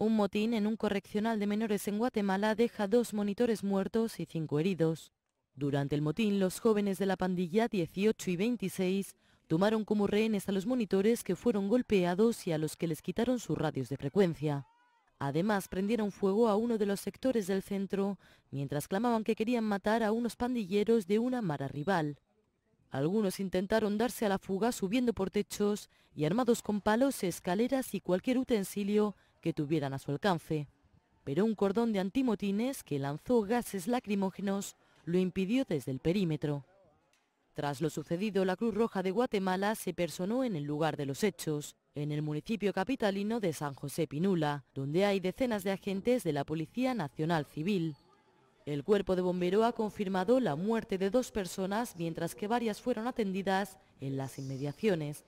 Un motín en un correccional de menores en Guatemala deja dos monitores muertos y cinco heridos. Durante el motín, los jóvenes de la pandilla 18 y 26 tomaron como rehenes a los monitores que fueron golpeados y a los que les quitaron sus radios de frecuencia. Además, prendieron fuego a uno de los sectores del centro, mientras clamaban que querían matar a unos pandilleros de una mara rival. Algunos intentaron darse a la fuga subiendo por techos y armados con palos, escaleras y cualquier utensilio que tuvieran a su alcance. Pero un cordón de antimotines que lanzó gases lacrimógenos lo impidió desde el perímetro. Tras lo sucedido, la Cruz Roja de Guatemala se personó en el lugar de los hechos, en el municipio capitalino de San José Pinula, donde hay decenas de agentes de la Policía Nacional Civil. El cuerpo de bombero ha confirmado la muerte de dos personas, mientras que varias fueron atendidas en las inmediaciones.